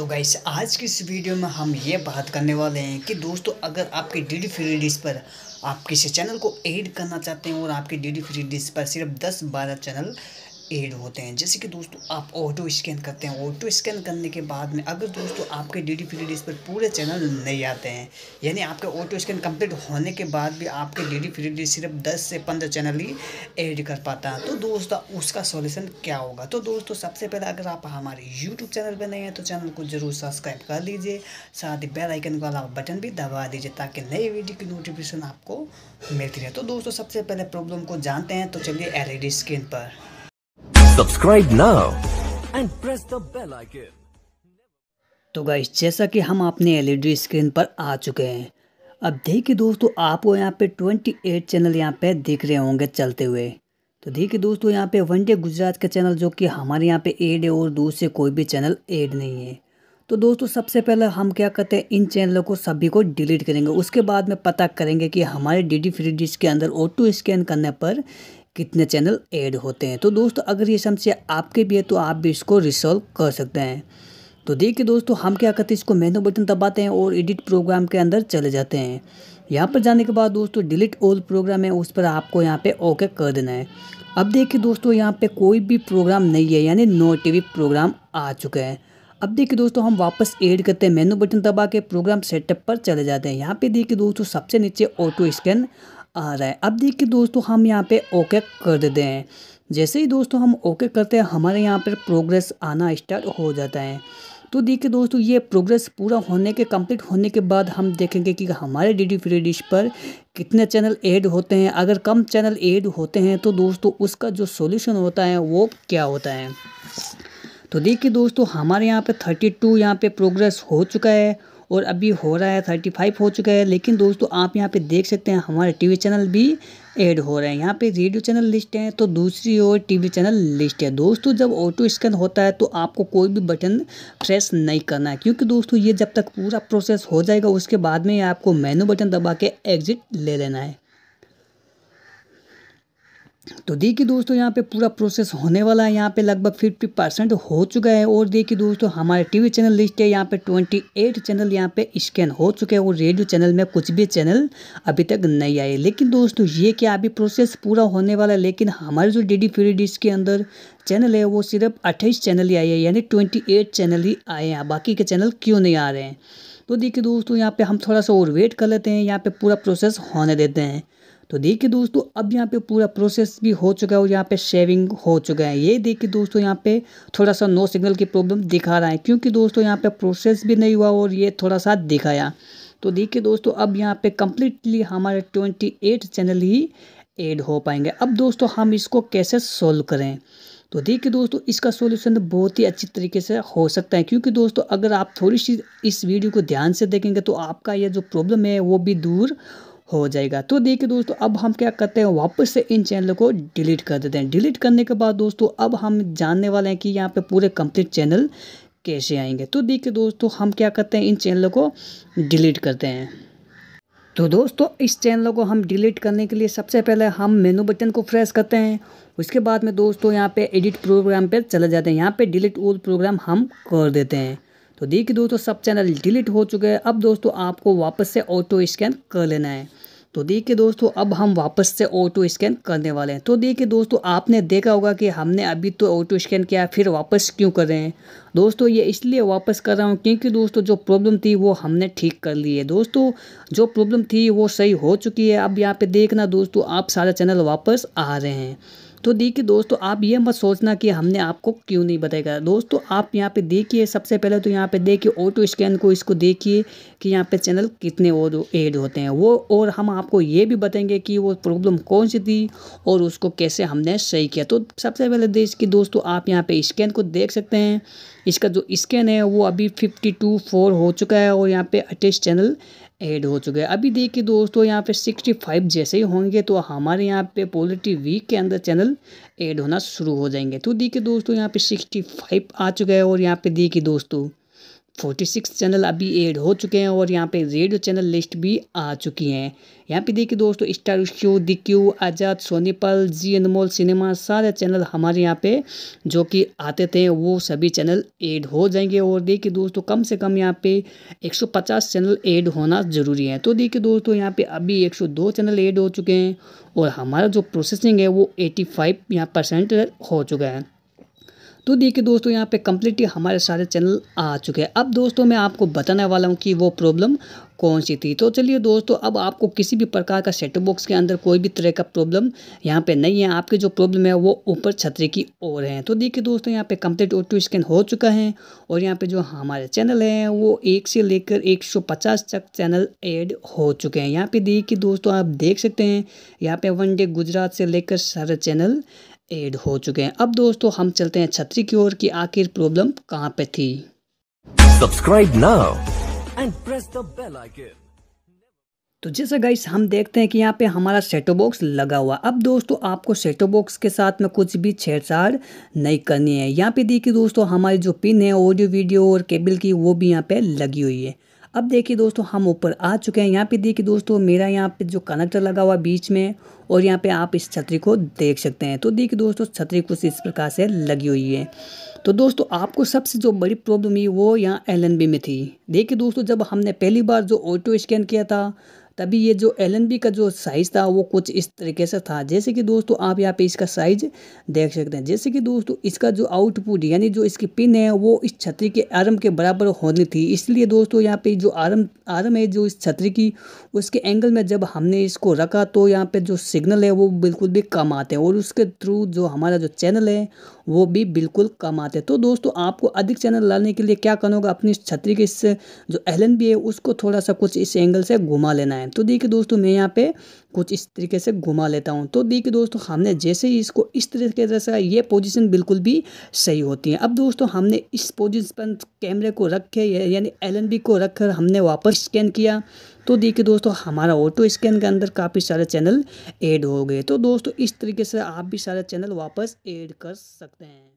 तो गाइस आज की इस वीडियो में हम ये बात करने वाले हैं कि दोस्तों अगर आपके डी डी फ्री डिश पर आप किसी चैनल को ऐड करना चाहते हैं और आपके डी डी फ्री डिश पर सिर्फ 10-12 चैनल एड होते हैं जैसे कि दोस्तों आप ऑटो स्कैन करते हैं ऑटो स्कैन करने के बाद में अगर दोस्तों आपके डी डी फ्री डी पर पूरे चैनल नहीं आते हैं यानी आपके ऑटो स्कैन कंप्लीट होने के बाद भी आपके डी डी फ्री डी सिर्फ दस से पंद्रह चैनल ही ऐड कर पाता है तो दोस्तों उसका सॉल्यूशन क्या होगा तो दोस्तों सबसे पहले अगर आप हमारे यूट्यूब चैनल पर नहीं हैं तो चैनल को जरूर सब्सक्राइब कर लीजिए साथ ही बेलाइकन वाला बटन भी दबा दीजिए ताकि नई वीडियो की नोटिफिकेशन आपको मिलती रहे तो दोस्तों सबसे पहले प्रॉब्लम को जानते हैं तो चलिए एल ई स्क्रीन पर subscribe now and press the bell icon तो गाइस जैसा कि हम अपने एलईडी स्क्रीन e पर आ चुके हैं अब देखिए दोस्तों आपको यहाँ पे 28 चैनल यहाँ पे दिख रहे होंगे चलते हुए तो देखिए दोस्तों यहाँ पे वनडे गुजरात का चैनल जो कि हमारे यहाँ पे एड है और दूसरे कोई भी चैनल एड नहीं है तो दोस्तों सबसे पहले हम क्या करते हैं इन चैनलों को सभी को डिलीट करेंगे उसके बाद में पता करेंगे कि हमारे डी डी फ्री डिश के अंदर ओ स्कैन करने पर कितने चैनल ऐड होते हैं तो दोस्तों अगर ये समस्या आपके भी है तो आप भी इसको रिसॉल्व कर सकते हैं तो देखिए दोस्तों हम क्या करते हैं इसको मेनू बटन दबाते हैं और एडिट प्रोग्राम के अंदर चले जाते हैं यहाँ पर जाने के बाद दोस्तों डिलीट ऑल प्रोग्राम है उस पर आपको यहाँ पे ओके कर देना है अब देखिए दोस्तों यहाँ पे कोई भी प्रोग्राम नहीं है यानी नो टीवी प्रोग्राम आ चुका है अब देखिए दोस्तों हम वापस ऐड करते हैं मेनू बटन दबा के प्रोग्राम सेटअप पर चले जाते हैं यहाँ पे देखिए दोस्तों सबसे नीचे ऑटो स्कैन आ रहा है अब देखिए दोस्तों हम यहाँ पे ओके कर देते हैं जैसे ही दोस्तों हम ओके करते हैं हमारे यहाँ पर प्रोग्रेस आना स्टार्ट हो जाता है तो देखिए दोस्तों ये प्रोग्रेस पूरा होने के कंप्लीट होने के बाद हम देखेंगे कि हमारे डी डी फ्री डिश पर कितने चैनल ऐड होते हैं अगर कम चैनल ऐड होते हैं तो दोस्तों उसका जो सॉल्यूशन होता है वो क्या होता है तो देखिए दोस्तों हमारे यहाँ पे 32 टू यहाँ पर प्रोग्रेस हो चुका है और अभी हो रहा है थर्टी फाइव हो चुका है लेकिन दोस्तों आप यहाँ पे देख सकते हैं हमारे टीवी चैनल भी ऐड हो रहे हैं यहाँ पे रेडियो चैनल लिस्ट है तो दूसरी ओर टीवी चैनल लिस्ट है दोस्तों जब ऑटो स्कैन होता है तो आपको कोई भी बटन प्रेस नहीं करना है क्योंकि दोस्तों ये जब तक पूरा प्रोसेस हो जाएगा उसके बाद में आपको मेनू बटन दबा के एग्ज़िट ले लेना है तो देखिए दोस्तों यहाँ पे पूरा प्रोसेस होने वाला है यहाँ पे लगभग फिफ्टी परसेंट हो चुका है और देखिए दोस्तों हमारे टीवी चैनल लिस्ट है यहाँ पे ट्वेंटी एट चैनल यहाँ पे स्कैन हो चुके हैं और रेडियो चैनल में कुछ भी चैनल अभी तक नहीं आए लेकिन दोस्तों ये क्या अभी प्रोसेस पूरा होने वाला है लेकिन हमारे जो डी डी डिश के अंदर चैनल है वो सिर्फ अट्ठाईस चैनल ही आए हैं यानी ट्वेंटी एट चैनल ही आए हैं बाकी के चैनल क्यों नहीं आ रहे हैं तो देखिए दोस्तों यहाँ पर हम थोड़ा सा और वेट कर लेते हैं यहाँ पर पूरा प्रोसेस होने देते हैं तो देखिए दोस्तों अब यहाँ पे पूरा प्रोसेस भी हो चुका है और यहाँ पे शेविंग हो चुका है ये देखिए दोस्तों यहाँ पे थोड़ा सा नो सिग्नल की प्रॉब्लम दिखा रहा है क्योंकि दोस्तों यहाँ पे प्रोसेस भी नहीं हुआ और ये थोड़ा सा दिखाया तो देखिए दोस्तों अब यहाँ पे कम्प्लीटली हमारे ट्वेंटी एट चैनल ही एड हो पाएंगे अब दोस्तों हम इसको कैसे सोल्व करें तो देखिए दोस्तों इसका सोल्यूशन बहुत ही अच्छी तरीके से हो सकता है क्योंकि दोस्तों अगर आप थोड़ी सी इस वीडियो को ध्यान से देखेंगे तो आपका यह जो प्रॉब्लम है वो भी दूर हो जाएगा तो देखिए दोस्तों अब हम क्या करते हैं वापस से इन चैनल को डिलीट कर देते हैं डिलीट करने के बाद दोस्तों अब हम जानने वाले हैं कि यहाँ पे पूरे कंप्लीट चैनल कैसे आएंगे तो देखिए दोस्तों हम क्या करते हैं इन चैनलों को डिलीट करते हैं तो दोस्तों इस चैनल को हम डिलीट करने के लिए सबसे पहले हम मेनू बटन को फ्रेश करते हैं उसके बाद में दोस्तों यहाँ पे एडिट प्रोग्राम पे चले जाते हैं यहाँ पे डिलीट ओल प्रोग्राम हम कर देते हैं तो देखिए दोस्तों सब चैनल डिलीट हो चुके हैं अब दोस्तों आपको वापस से ऑटो स्कैन कर लेना है तो देखिए दोस्तों अब हम वापस से ऑटो स्कैन करने वाले हैं तो देखिए दोस्तों आपने देखा होगा कि हमने अभी तो ऑटो स्कैन किया फिर वापस क्यों कर रहे हैं दोस्तों ये इसलिए वापस कर रहा हूँ क्योंकि दोस्तों जो प्रॉब्लम थी वो हमने ठीक कर ली है दोस्तों जो प्रॉब्लम थी वो सही हो चुकी है अब यहाँ पर देखना दोस्तों आप सारा चैनल वापस आ रहे हैं तो देखिए दोस्तों आप ये मत सोचना कि हमने आपको क्यों नहीं बताया दोस्तों आप यहाँ पे देखिए सबसे पहले तो यहाँ पे देखिए ऑटो स्कैन को इसको देखिए कि यहाँ पे चैनल कितने और एड होते हैं वो और हम आपको ये भी बताएंगे कि वो प्रॉब्लम कौन सी थी और उसको कैसे हमने सही किया तो सबसे पहले देश की दोस्तों आप यहाँ पर स्कैन को देख सकते हैं इसका जो स्कैन है वो अभी फिफ्टी टू फोर हो चुका है और यहाँ पे अटैच चैनल ऐड हो चुका है अभी देखिए दोस्तों यहाँ पे फाइव जैसे ही होंगे तो हमारे यहाँ पे पॉलिटी वीक के अंदर चैनल ऐड होना शुरू हो जाएंगे तो देखिए दोस्तों यहाँ पे फाइव आ चुका है और यहाँ पे देखिए दोस्तों फोर्टी सिक्स चैनल अभी एड हो चुके हैं और यहाँ पे रेडियो चैनल लिस्ट भी आ चुकी हैं यहाँ पे देखिए दोस्तों Star show D Q Azaad Sony Pal Zee Anmol cinema सारे चैनल हमारे यहाँ पे जो कि आते थे वो सभी चैनल एड हो जाएंगे और देखिए दोस्तों कम से कम यहाँ पे 150 चैनल एड होना ज़रूरी है तो देखिए दोस्तों यहाँ पे अभी दो चैनल एड हो चुके हैं और हमारा जो प्रोसेसिंग है वो एटी फाइव यहाँ परसेंट हो चुका है तो देखिए दोस्तों यहाँ पे कम्प्लीटली हमारे सारे चैनल आ चुके हैं अब दोस्तों मैं आपको बताने वाला हूँ कि वो प्रॉब्लम कौन सी थी तो चलिए दोस्तों अब आपको किसी भी प्रकार का सेट बॉक्स के अंदर कोई भी तरह का प्रॉब्लम यहाँ पे नहीं है आपके जो प्रॉब्लम है वो ऊपर छतरी की ओर है तो देखिए दोस्तों यहाँ पे कंप्लीट ऑटो स्कैन हो चुका है और यहाँ पे जो हमारे चैनल हैं वो एक से लेकर 150 तक चैनल ऐड हो चुके हैं यहाँ पे देखिए दोस्तों आप देख सकते हैं यहाँ पे वन डे गुजरात से लेकर सारे चैनल एड हो चुके हैं अब दोस्तों हम चलते हैं छतरी की ओर कि आखिर प्रॉब्लम कहाँ पे थी subscribe now and press the bell icon तो जैसा गाइस हम देखते हैं कि यहाँ पे हमारा सेटो बॉक्स लगा हुआ अब दोस्तों आपको सेटो बॉक्स के साथ में कुछ भी छेड़छाड़ नहीं करनी है यहाँ पे देखिए दोस्तों हमारी जो पिन है ऑडियो वीडियो और केबल की वो भी यहाँ पे लगी हुई है अब देखिए दोस्तों हम ऊपर आ चुके हैं यहाँ पे देखिए दोस्तों मेरा यहाँ पे जो कनेक्टर लगा हुआ बीच में और यहाँ पे आप इस छतरी को देख सकते हैं तो देखिए दोस्तों छतरी कुछ इस प्रकार से लगी हुई है तो दोस्तों आपको सबसे जो बड़ी प्रॉब्लम हुई वो यहाँ एल में थी देखिए दोस्तों जब हमने पहली बार जो ऑटो स्कैन किया था तभी ये जो एल का जो साइज़ था वो कुछ इस तरीके से था जैसे कि दोस्तों आप यहाँ पे इसका साइज़ देख सकते हैं जैसे कि दोस्तों इसका जो आउटपुट यानी जो इसकी पिन है वो इस छतरी के आरम के बराबर होनी थी इसलिए दोस्तों यहाँ पे जो आरम आरम है जो इस छतरी की उसके एंगल में जब हमने इसको रखा तो यहाँ पर जो सिग्नल है वो बिल्कुल भी कम आते हैं और उसके थ्रू जो हमारा जो चैनल है वो भी बिल्कुल कम आते हैं तो दोस्तों आपको अधिक चैनल लाने के लिए क्या करना होगा अपनी छतरी के इस जो एलन भी है उसको थोड़ा सा कुछ इस एंगल से घुमा लेना है तो देखिए दोस्तों मैं यहाँ पे कुछ इस तरीके से घुमा लेता हूँ तो देखिए दोस्तों हमने जैसे ही इसको इस तरीके से ये पोजीशन बिल्कुल भी सही होती है अब दोस्तों हमने इस पोजिशन पर कैमरे को रखे यानी एल को रख हमने वापस स्कैन किया तो देखिए दोस्तों हमारा ऑटो स्कैन के अंदर काफ़ी सारे चैनल ऐड हो गए तो दोस्तों इस तरीके से आप भी सारे चैनल वापस ऐड कर सकते हैं